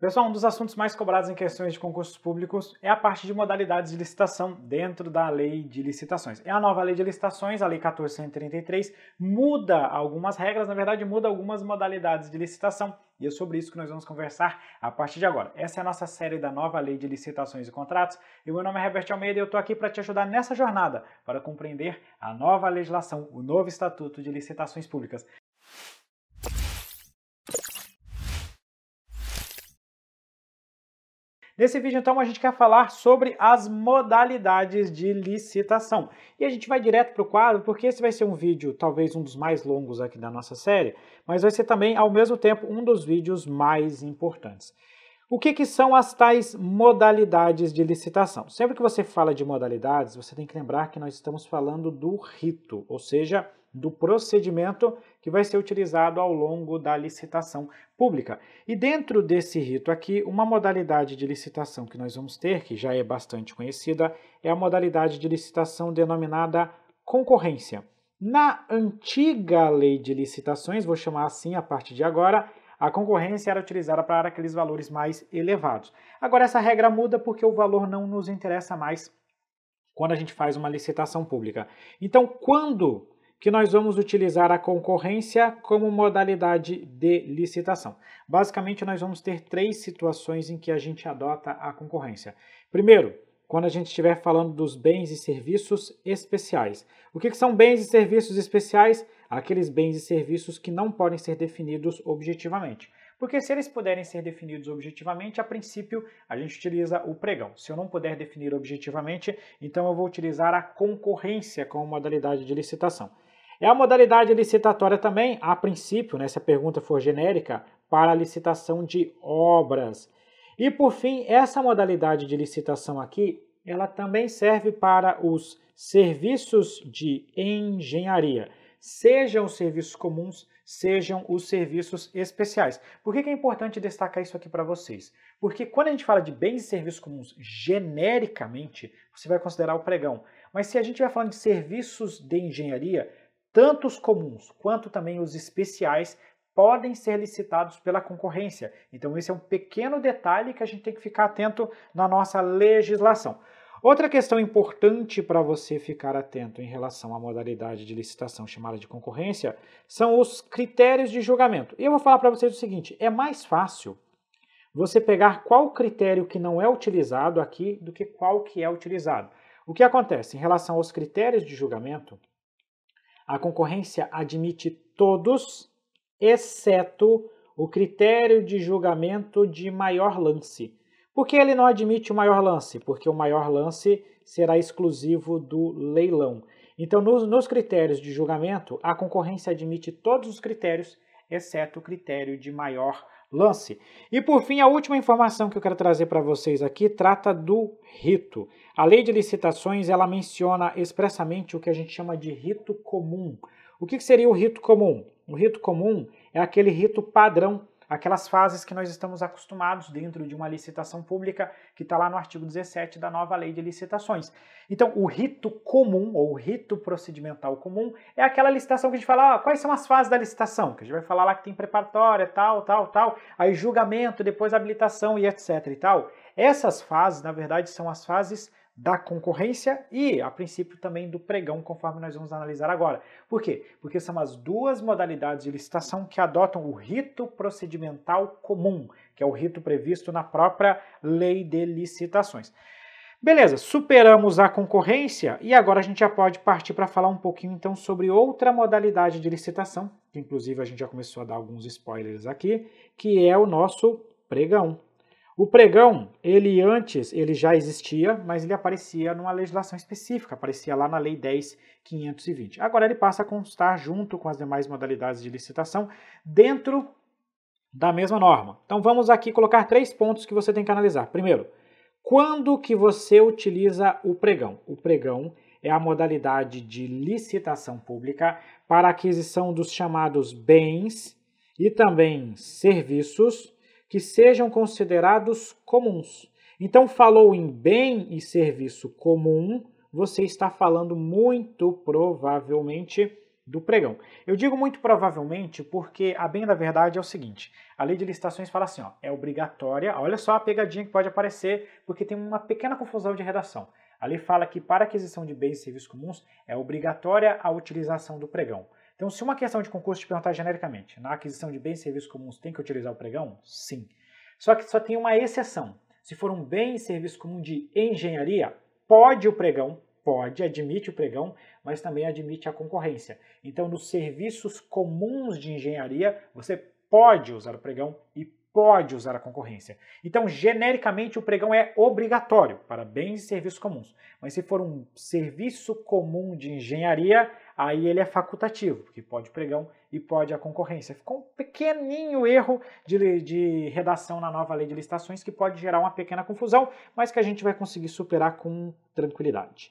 Pessoal, um dos assuntos mais cobrados em questões de concursos públicos é a parte de modalidades de licitação dentro da lei de licitações. É a nova lei de licitações, a lei 1433, muda algumas regras, na verdade muda algumas modalidades de licitação, e é sobre isso que nós vamos conversar a partir de agora. Essa é a nossa série da nova lei de licitações e contratos, e meu nome é Herbert Almeida e eu estou aqui para te ajudar nessa jornada, para compreender a nova legislação, o novo Estatuto de Licitações Públicas. Nesse vídeo, então, a gente quer falar sobre as modalidades de licitação. E a gente vai direto para o quadro, porque esse vai ser um vídeo, talvez um dos mais longos aqui da nossa série, mas vai ser também, ao mesmo tempo, um dos vídeos mais importantes. O que, que, são as tais modalidades de licitação? Sempre que você fala de modalidades, você tem que lembrar que nós estamos falando do rito, ou seja, do procedimento que vai ser utilizado ao longo da licitação pública. E dentro desse rito aqui, uma modalidade de licitação que nós vamos ter, que já é bastante conhecida, é a modalidade de licitação denominada concorrência. Na antiga lei de licitações, vou chamar assim a partir de agora, a concorrência era utilizada para aqueles valores mais elevados. Agora, essa regra muda porque o valor não nos interessa mais quando a gente faz uma licitação pública. Então, quando que nós vamos utilizar a concorrência como modalidade de licitação. Basicamente, nós vamos ter três situações em que a gente adota a concorrência. Primeiro, quando a gente estiver falando dos bens e serviços especiais. O que, que são bens e serviços especiais? Aqueles bens e serviços que não podem ser definidos objetivamente. Porque se eles puderem ser definidos objetivamente, a princípio a gente utiliza o pregão. Se eu não puder definir objetivamente, então eu vou utilizar a concorrência como modalidade de licitação. É a modalidade licitatória também, a princípio, né, se a pergunta for genérica, para a licitação de obras. E por fim, essa modalidade de licitação aqui, ela também serve para os serviços de engenharia, sejam os serviços comuns, sejam os serviços especiais. Por que é importante destacar isso aqui para vocês? Porque quando a gente fala de bens e serviços comuns genericamente, você vai considerar o pregão. Mas se a gente vai falando de serviços de engenharia, tanto os comuns quanto também os especiais podem ser licitados pela concorrência. Então, esse é um pequeno detalhe que a gente tem que ficar atento na nossa legislação. Outra questão importante para você ficar atento em relação à modalidade de licitação chamada de concorrência são os critérios de julgamento. E eu vou falar para vocês o seguinte: é mais fácil você pegar qual critério que não é utilizado aqui do que qual que é utilizado. O que acontece em relação aos critérios de julgamento? A concorrência admite todos, exceto o critério de julgamento de maior lance. Por que ele não admite o maior lance? Porque o maior lance será exclusivo do leilão. Então, nos, nos critérios de julgamento, a concorrência admite todos os critérios, exceto o critério de maior lance. E por fim, a última informação que eu quero trazer para vocês aqui trata do rito. A lei de licitações ela menciona expressamente o que a gente chama de rito comum. O que, que seria o rito comum? O rito comum é aquele rito padrão aquelas fases que nós estamos acostumados dentro de uma licitação pública, que está lá no artigo 17 da nova lei de licitações. Então, o rito comum, ou rito procedimental comum, é aquela licitação que a gente fala, ah, quais são as fases da licitação? Que a gente vai falar lá que tem preparatória, tal, tal, tal, aí julgamento, depois habilitação e etc e tal. Essas fases, na verdade, são as fases da concorrência e, a princípio, também do pregão, conforme nós vamos analisar agora. Por quê? Porque são as duas modalidades de licitação que adotam o rito procedimental comum, que é o rito previsto na própria lei de licitações. Beleza, superamos a concorrência e agora a gente já pode partir para falar um pouquinho então sobre outra modalidade de licitação, que inclusive a gente já começou a dar alguns spoilers aqui, que é o nosso pregão. O pregão, ele antes, ele já existia, mas ele aparecia numa legislação específica, aparecia lá na Lei 10.520. Agora ele passa a constar junto com as demais modalidades de licitação dentro da mesma norma. Então vamos aqui colocar três pontos que você tem que analisar. Primeiro, quando que você utiliza o pregão? O pregão é a modalidade de licitação pública para aquisição dos chamados bens e também serviços que sejam considerados comuns. Então, falou em bem e serviço comum, você está falando muito provavelmente do pregão. Eu digo muito provavelmente porque a bem da verdade é o seguinte: a lei de licitações fala assim, ó, é obrigatória. Olha só a pegadinha que pode aparecer, porque tem uma pequena confusão de redação. A lei fala que para aquisição de bens e serviços comuns é obrigatória a utilização do pregão. Então, se uma questão de concurso te perguntar genericamente, na aquisição de bens e serviços comuns tem que utilizar o pregão? Sim. Só que só tem uma exceção. Se for um bem e serviço comum de engenharia, pode o pregão, pode, admite o pregão, mas também admite a concorrência. Então, nos serviços comuns de engenharia, você pode usar o pregão e pode usar a concorrência. Então, genericamente, o pregão é obrigatório para bens e serviços comuns. Mas se for um serviço comum de engenharia, aí ele é facultativo, porque pode pregão e pode a concorrência. Ficou um pequenininho erro de, de redação na nova lei de licitações que pode gerar uma pequena confusão, mas que a gente vai conseguir superar com tranquilidade.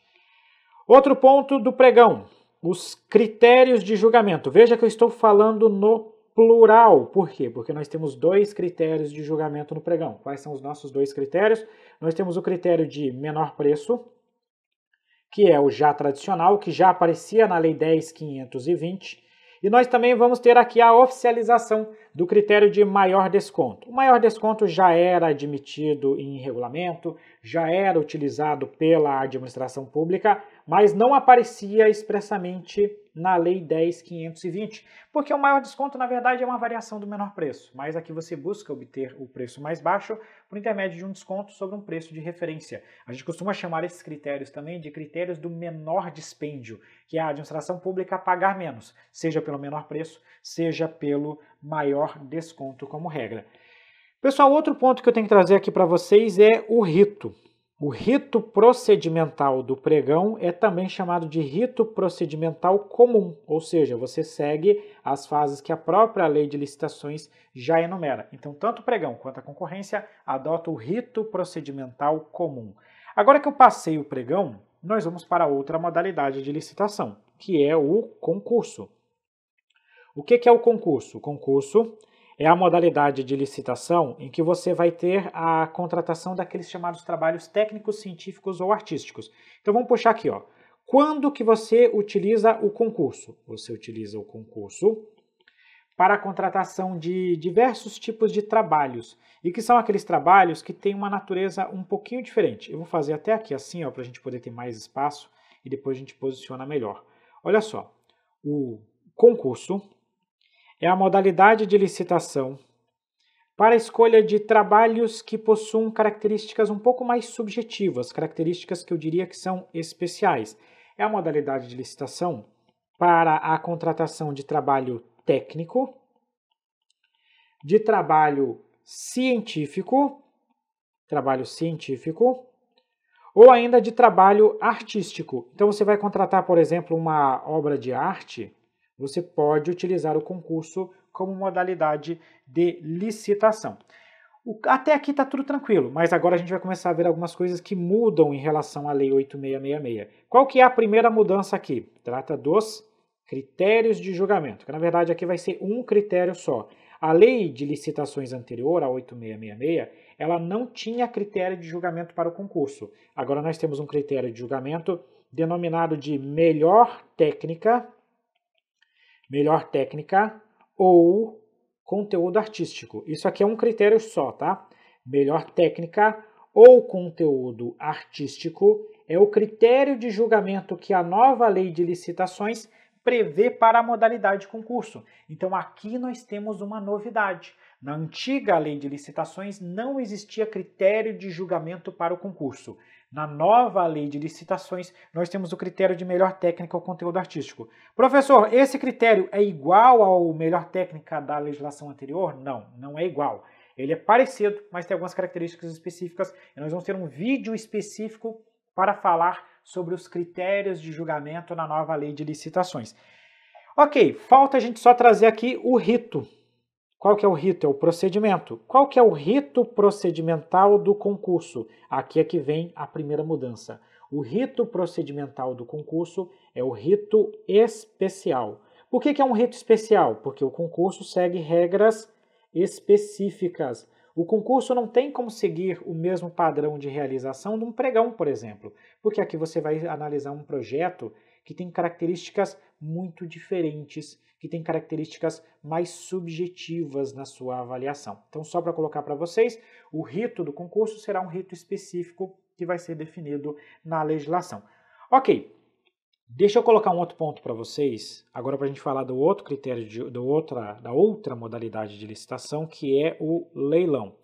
Outro ponto do pregão, os critérios de julgamento. Veja que eu estou falando no plural. Por quê? Porque nós temos dois critérios de julgamento no pregão. Quais são os nossos dois critérios? Nós temos o critério de menor preço, que é o já tradicional, que já aparecia na Lei 10.520, e nós também vamos ter aqui a oficialização do critério de maior desconto. O maior desconto já era admitido em regulamento, já era utilizado pela administração pública, mas não aparecia expressamente na Lei 10.520, porque o maior desconto, na verdade, é uma variação do menor preço, mas aqui você busca obter o preço mais baixo por intermédio de um desconto sobre um preço de referência. A gente costuma chamar esses critérios também de critérios do menor dispêndio, que é a administração pública pagar menos, seja pelo menor preço, seja pelo maior desconto como regra. Pessoal, outro ponto que eu tenho que trazer aqui para vocês é o rito. O rito procedimental do pregão é também chamado de rito procedimental comum, ou seja, você segue as fases que a própria lei de licitações já enumera. Então, tanto o pregão quanto a concorrência adotam o rito procedimental comum. Agora que eu passei o pregão, nós vamos para outra modalidade de licitação, que é o concurso. O que é o concurso? O concurso é a modalidade de licitação em que você vai ter a contratação daqueles chamados trabalhos técnicos, científicos ou artísticos. Então vamos puxar aqui, ó. Quando que você utiliza o concurso? Você utiliza o concurso para a contratação de diversos tipos de trabalhos, e que são aqueles trabalhos que têm uma natureza um pouquinho diferente. Eu vou fazer até aqui assim, ó, para a gente poder ter mais espaço, e depois a gente posiciona melhor. Olha só, o concurso é a modalidade de licitação para a escolha de trabalhos que possuem características um pouco mais subjetivas, características que eu diria que são especiais. É a modalidade de licitação para a contratação de trabalho técnico, de trabalho científico, trabalho científico, ou ainda de trabalho artístico. Então você vai contratar, por exemplo, uma obra de arte você pode utilizar o concurso como modalidade de licitação. Até aqui está tudo tranquilo, mas agora a gente vai começar a ver algumas coisas que mudam em relação à Lei 8666. Qual que é a primeira mudança aqui? Trata dos critérios de julgamento, que na verdade aqui vai ser um critério só. A lei de licitações anterior, a 8666, ela não tinha critério de julgamento para o concurso. Agora nós temos um critério de julgamento denominado de melhor técnica melhor técnica ou conteúdo artístico. Isso aqui é um critério só, tá? Melhor técnica ou conteúdo artístico é o critério de julgamento que a nova lei de licitações prevê para a modalidade concurso. Então aqui nós temos uma novidade. Na antiga lei de licitações não existia critério de julgamento para o concurso. Na nova lei de licitações, nós temos o critério de melhor técnica ao conteúdo artístico. Professor, esse critério é igual ao melhor técnica da legislação anterior? Não, não é igual. Ele é parecido, mas tem algumas características específicas e nós vamos ter um vídeo específico para falar sobre os critérios de julgamento na nova lei de licitações. Ok, falta a gente só trazer aqui o rito, qual que é o rito? É o procedimento. Qual que é o rito procedimental do concurso? Aqui é que vem a primeira mudança. O rito procedimental do concurso é o rito especial. Por que, que é um rito especial? Porque o concurso segue regras específicas. O concurso não tem como seguir o mesmo padrão de realização de um pregão, por exemplo, porque aqui você vai analisar um projeto que tem características muito diferentes que tem características mais subjetivas na sua avaliação. Então, só para colocar para vocês, o rito do concurso será um rito específico que vai ser definido na legislação. Ok, Deixa eu colocar um outro ponto para vocês, agora para a gente falar do outro critério, de, do outra, da outra modalidade de licitação, que é o leilão.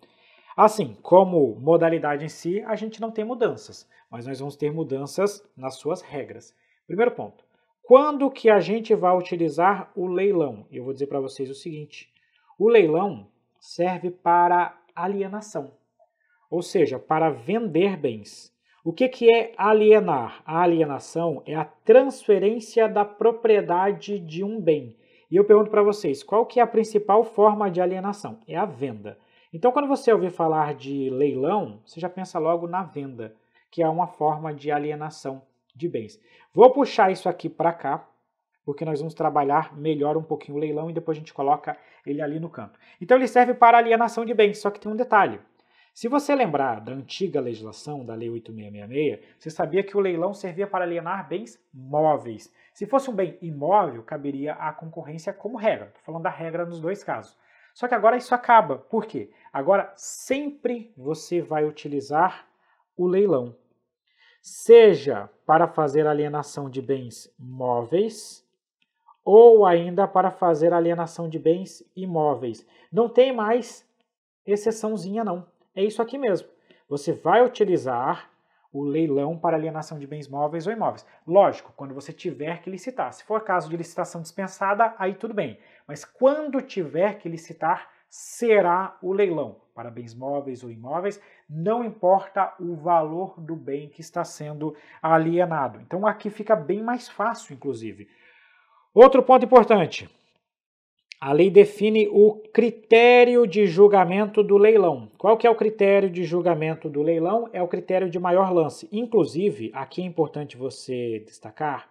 Assim, como modalidade em si, a gente não tem mudanças, mas nós vamos ter mudanças nas suas regras. Primeiro ponto, quando que a gente vai utilizar o leilão? Eu vou dizer para vocês o seguinte: o leilão serve para alienação, ou seja, para vender bens. O que, que é alienar? A alienação é a transferência da propriedade de um bem. E eu pergunto para vocês, qual que é a principal forma de alienação? É a venda. Então, quando você ouvir falar de leilão, você já pensa logo na venda, que é uma forma de alienação de bens. Vou puxar isso aqui para cá, porque nós vamos trabalhar melhor um pouquinho o leilão e depois a gente coloca ele ali no canto. Então ele serve para alienação de bens, só que tem um detalhe. Se você lembrar da antiga legislação da Lei 8666, você sabia que o leilão servia para alienar bens móveis. Se fosse um bem imóvel, caberia à concorrência como regra. Estou falando da regra nos dois casos. Só que agora isso acaba. Por quê? Agora sempre você vai utilizar o leilão seja para fazer alienação de bens móveis ou ainda para fazer alienação de bens imóveis. Não tem mais exceçãozinha, não. É isso aqui mesmo. Você vai utilizar o leilão para alienação de bens móveis ou imóveis. Lógico, quando você tiver que licitar. Se for caso de licitação dispensada, aí tudo bem. Mas quando tiver que licitar, será o leilão para bens móveis ou imóveis, não importa o valor do bem que está sendo alienado. Então aqui fica bem mais fácil, inclusive. Outro ponto importante. A lei define o critério de julgamento do leilão. Qual que é o critério de julgamento do leilão? É o critério de maior lance. Inclusive, aqui é importante você destacar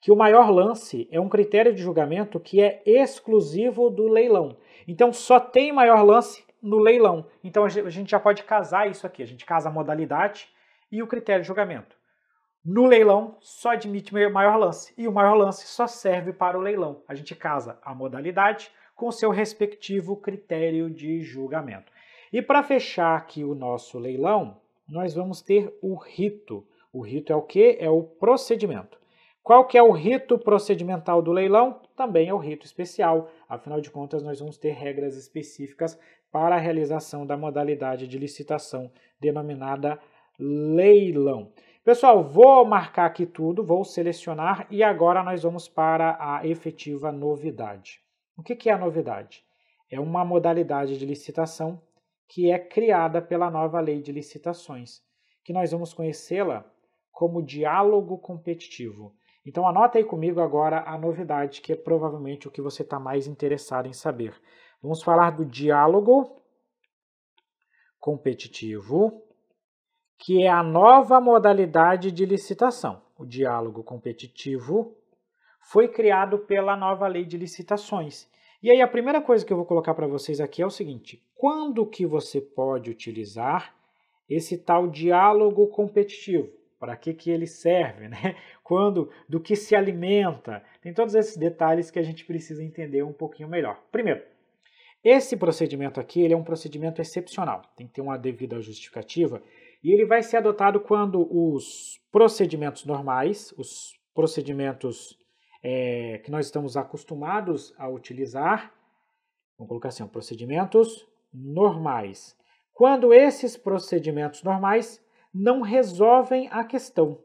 que o maior lance é um critério de julgamento que é exclusivo do leilão. Então só tem maior lance no leilão. Então a gente já pode casar isso aqui. A gente casa a modalidade e o critério de julgamento. No leilão só admite maior lance e o maior lance só serve para o leilão. A gente casa a modalidade com seu respectivo critério de julgamento. E para fechar aqui o nosso leilão, nós vamos ter o rito. O rito é o que? É o procedimento. Qual que é o rito procedimental do leilão? Também é o rito especial. Afinal de contas, nós vamos ter regras específicas para a realização da modalidade de licitação denominada leilão. Pessoal, vou marcar aqui tudo, vou selecionar e agora nós vamos para a efetiva novidade. O que, que é a novidade? É uma modalidade de licitação que é criada pela nova lei de licitações, que nós vamos conhecê-la como diálogo competitivo. Então anota aí comigo agora a novidade, que é provavelmente o que você está mais interessado em saber. Vamos falar do diálogo competitivo, que é a nova modalidade de licitação. O diálogo competitivo foi criado pela nova lei de licitações. E aí a primeira coisa que eu vou colocar para vocês aqui é o seguinte: quando que você pode utilizar esse tal diálogo competitivo? para que, que ele serve, né? quando, do que se alimenta. Tem todos esses detalhes que a gente precisa entender um pouquinho melhor. Primeiro, esse procedimento aqui ele é um procedimento excepcional, tem que ter uma devida justificativa e ele vai ser adotado quando os procedimentos normais, os procedimentos é, que nós estamos acostumados a utilizar, vamos colocar assim, procedimentos normais. Quando esses procedimentos normais não resolvem a questão.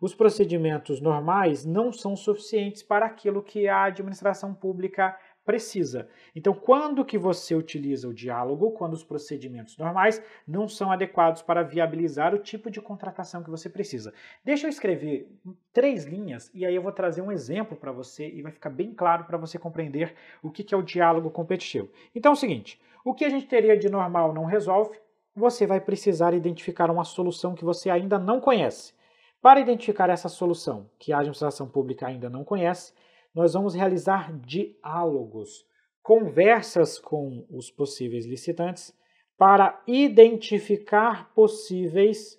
Os procedimentos normais não são suficientes para aquilo que a administração pública precisa. Então, quando que você utiliza o diálogo, quando os procedimentos normais não são adequados para viabilizar o tipo de contratação que você precisa? Deixa eu escrever três linhas e aí eu vou trazer um exemplo para você e vai ficar bem claro para você compreender o que, que é o diálogo competitivo. Então, é o seguinte: o que a gente teria de normal não resolve, você vai precisar identificar uma solução que você ainda não conhece. Para identificar essa solução que a administração pública ainda não conhece, nós vamos realizar diálogos, conversas com os possíveis licitantes para identificar possíveis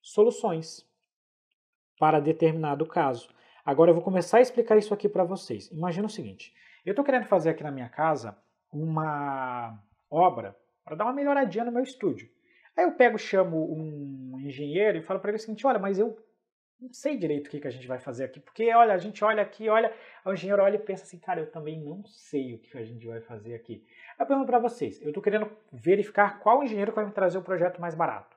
soluções para determinado caso. Agora eu vou começar a explicar isso aqui para vocês. Imagina o seguinte: eu estou querendo fazer aqui na minha casa uma obra para dar uma melhoradinha no meu estúdio. Aí eu pego, chamo um engenheiro e falo para ele o seguinte: olha, mas eu não sei direito o que, que a gente vai fazer aqui, porque olha, a gente olha aqui, olha, o engenheiro olha e pensa assim, cara, eu também não sei o que a gente vai fazer aqui. Eu pergunto para vocês, eu estou querendo verificar qual engenheiro vai me trazer o projeto mais barato,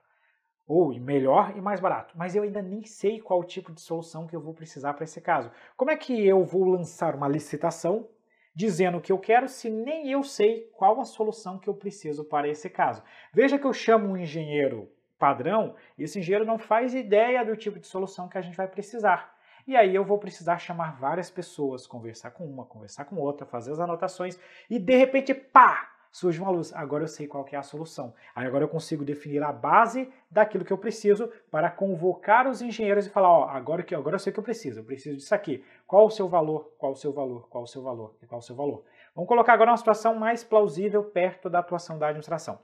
ou melhor e mais barato, mas eu ainda nem sei qual tipo de solução que eu vou precisar para esse caso. Como é que eu vou lançar uma licitação dizendo o que eu quero se nem eu sei qual a solução que eu preciso para esse caso. Veja que eu chamo um engenheiro padrão, esse engenheiro não faz ideia do tipo de solução que a gente vai precisar. E aí eu vou precisar chamar várias pessoas, conversar com uma, conversar com outra, fazer as anotações e de repente, pá, surge uma luz. Agora eu sei qual é a solução. Aí agora eu consigo definir a base daquilo que eu preciso para convocar os engenheiros e falar, ó, agora que agora eu sei o que eu preciso, eu preciso disso aqui. Qual o seu valor? Qual o seu valor? Qual o seu valor? E qual o seu valor? Vamos colocar agora uma situação mais plausível perto da atuação da administração.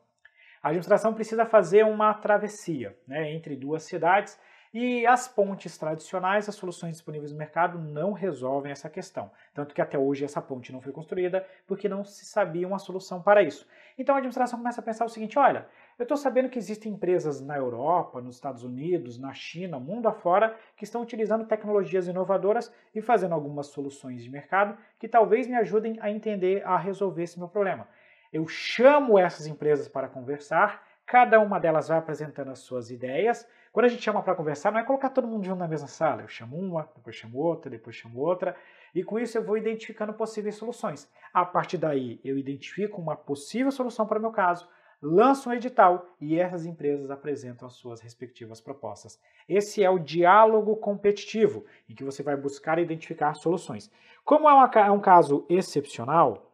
A administração precisa fazer uma travessia né, entre duas cidades e as pontes tradicionais, as soluções disponíveis no mercado não resolvem essa questão. Tanto que até hoje essa ponte não foi construída porque não se sabia uma solução para isso. Então a administração começa a pensar o seguinte: olha, eu estou sabendo que existem empresas na Europa, nos Estados Unidos, na China, mundo afora, que estão utilizando tecnologias inovadoras e fazendo algumas soluções de mercado que talvez me ajudem a entender, a resolver esse meu problema. Eu chamo essas empresas para conversar, cada uma delas vai apresentando as suas ideias quando a gente chama para conversar, não é colocar todo mundo junto na mesma sala. Eu chamo uma, depois chamo outra, depois chamo outra. E com isso eu vou identificando possíveis soluções. A partir daí, eu identifico uma possível solução para o meu caso, lanço um edital e essas empresas apresentam as suas respectivas propostas. Esse é o diálogo competitivo, em que você vai buscar identificar soluções. Como é, uma, é um caso excepcional,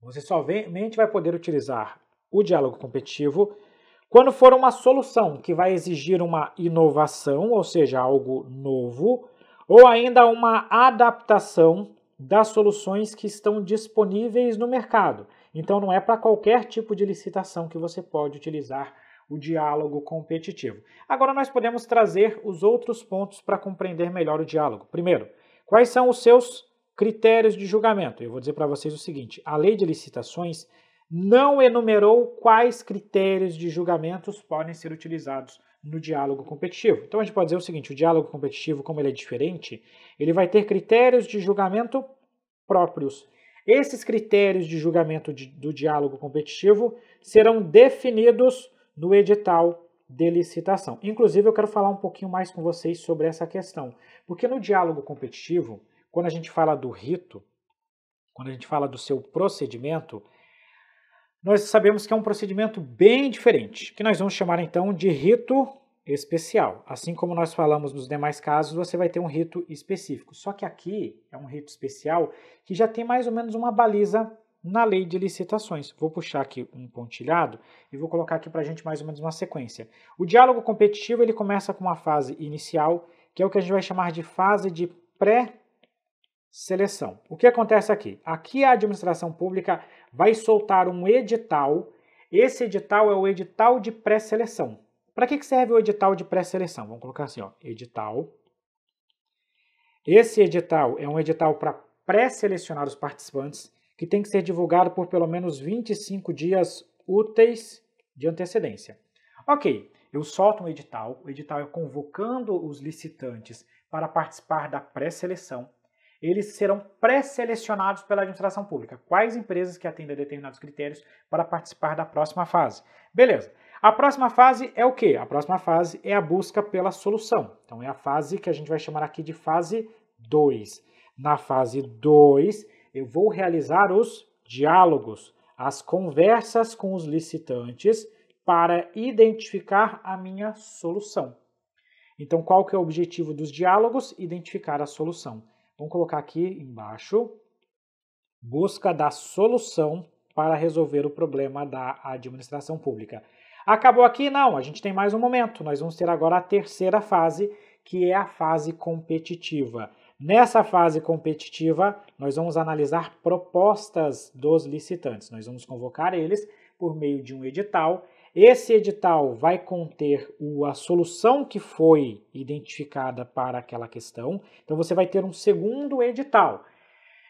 você somente vai poder utilizar o diálogo competitivo quando for uma solução que vai exigir uma inovação, ou seja, algo novo, ou ainda uma adaptação das soluções que estão disponíveis no mercado. Então, não é para qualquer tipo de licitação que você pode utilizar o diálogo competitivo. Agora, nós podemos trazer os outros pontos para compreender melhor o diálogo. Primeiro, quais são os seus critérios de julgamento? Eu vou dizer para vocês o seguinte: a lei de licitações não enumerou quais critérios de julgamentos podem ser utilizados no diálogo competitivo. Então a gente pode dizer o seguinte, o diálogo competitivo, como ele é diferente, ele vai ter critérios de julgamento próprios. Esses critérios de julgamento de, do diálogo competitivo serão definidos no edital de licitação. Inclusive, eu quero falar um pouquinho mais com vocês sobre essa questão, porque no diálogo competitivo, quando a gente fala do rito, quando a gente fala do seu procedimento, nós sabemos que é um procedimento bem diferente, que nós vamos chamar então de rito especial. Assim como nós falamos nos demais casos, você vai ter um rito específico. Só que aqui é um rito especial que já tem mais ou menos uma baliza na lei de licitações. Vou puxar aqui um pontilhado e vou colocar aqui para a gente mais ou menos uma sequência. O diálogo competitivo ele começa com uma fase inicial, que é o que a gente vai chamar de fase de pré seleção. O que acontece aqui? Aqui a administração pública vai soltar um edital. Esse edital é o edital de pré-seleção. Para que, serve o edital de pré-seleção? Vamos colocar assim, ó, edital. Esse edital é um edital para pré-selecionar os participantes que tem que ser divulgado por pelo menos 25 dias úteis de antecedência. Ok, eu solto um edital, o edital é convocando os licitantes para participar da pré-seleção eles serão pré-selecionados pela administração pública. Quais empresas que atendem a determinados critérios para participar da próxima fase? Beleza. A próxima fase é o quê? A próxima fase é a busca pela solução. Então é a fase que a gente vai chamar aqui de fase 2. Na fase 2, eu vou realizar os diálogos, as conversas com os licitantes para identificar a minha solução. Então, qual que é o objetivo dos diálogos? Identificar a solução. Vamos colocar aqui embaixo, busca da solução para resolver o problema da administração pública. Acabou aqui? Não, a gente tem mais um momento. Nós vamos ter agora a terceira fase, que é a fase competitiva. Nessa fase competitiva, nós vamos analisar propostas dos licitantes. Nós vamos convocar eles por meio de um edital esse edital vai conter o, a solução que foi identificada para aquela questão. Então você vai ter um segundo edital.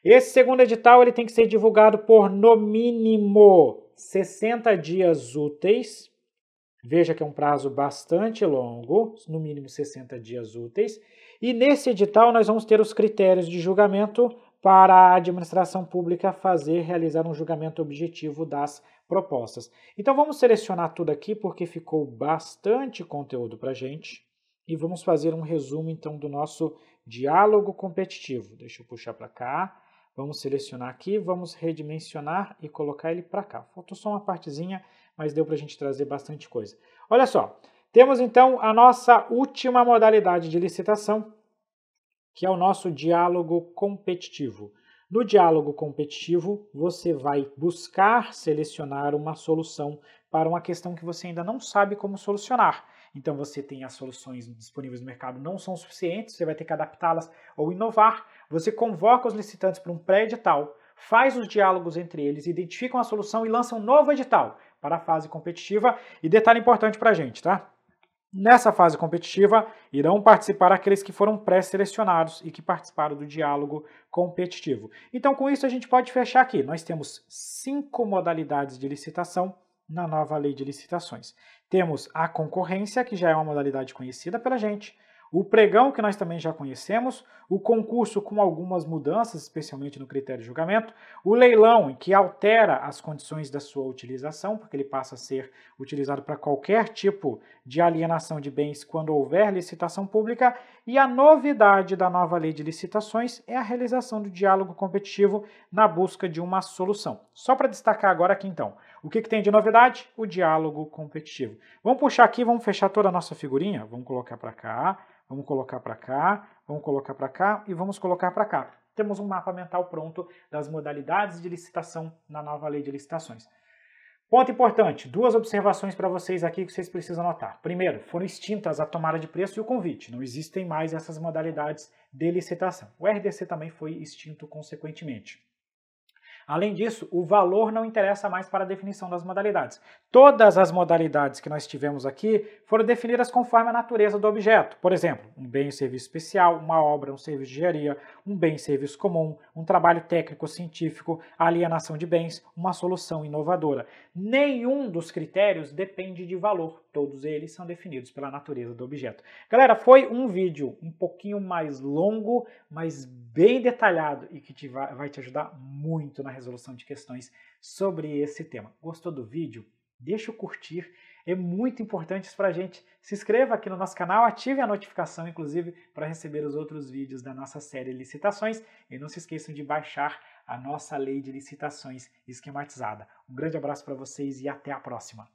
Esse segundo edital ele tem que ser divulgado por no mínimo 60 dias úteis. Veja que é um prazo bastante longo, no mínimo 60 dias úteis. E nesse edital nós vamos ter os critérios de julgamento para a administração pública fazer realizar um julgamento objetivo das propostas. Então vamos selecionar tudo aqui porque ficou bastante conteúdo para gente e vamos fazer um resumo então do nosso diálogo competitivo. Deixa eu puxar para cá, vamos selecionar aqui, vamos redimensionar e colocar ele para cá. Faltou só uma partezinha, mas deu para a gente trazer bastante coisa. Olha só, temos então a nossa última modalidade de licitação, que é o nosso diálogo competitivo. No diálogo competitivo, você vai buscar selecionar uma solução para uma questão que você ainda não sabe como solucionar. Então você tem as soluções disponíveis no mercado não são suficientes, você vai ter que adaptá-las ou inovar. Você convoca os licitantes para um pré-edital, faz os diálogos entre eles, identifica a solução e lança um novo edital para a fase competitiva. E detalhe importante para a gente, tá? Nessa fase competitiva, irão participar aqueles que foram pré-selecionados e que participaram do diálogo competitivo. Então, com isso, a gente pode fechar aqui. Nós temos cinco modalidades de licitação na nova lei de licitações. Temos a concorrência, que já é uma modalidade conhecida pela gente o pregão, que nós também já conhecemos, o concurso com algumas mudanças, especialmente no critério de julgamento, o leilão, em que altera as condições da sua utilização, porque ele passa a ser utilizado para qualquer tipo de alienação de bens quando houver licitação pública, e a novidade da nova lei de licitações é a realização do diálogo competitivo na busca de uma solução. Só para destacar agora aqui então, o que, que tem de novidade? O diálogo competitivo. Vamos puxar aqui, vamos fechar toda a nossa figurinha, vamos colocar para cá, vamos colocar para cá, vamos colocar para cá e vamos colocar para cá. Temos um mapa mental pronto das modalidades de licitação na nova lei de licitações. Ponto importante, duas observações para vocês aqui que vocês precisam notar. Primeiro, foram extintas a tomada de preço e o convite. Não existem mais essas modalidades de licitação. O RDC também foi extinto consequentemente. Além disso, o valor não interessa mais para a definição das modalidades. Todas as modalidades que nós tivemos aqui foram definidas conforme a natureza do objeto. Por exemplo, um bem e serviço especial, uma obra, um serviço de engenharia, um bem e serviço comum, um trabalho técnico-científico, alienação de bens, uma solução inovadora. Nenhum dos critérios depende de valor. Todos eles são definidos pela natureza do objeto. Galera, foi um vídeo um pouquinho mais longo, mas bem detalhado e que te vai, vai te ajudar muito na resolução de questões sobre esse tema. Gostou do vídeo? Deixa o curtir. É muito importante isso para a gente. Se inscreva aqui no nosso canal, ative a notificação, inclusive, para receber os outros vídeos da nossa série Licitações. E não se esqueçam de baixar a nossa lei de licitações esquematizada. Um grande abraço para vocês e até a próxima!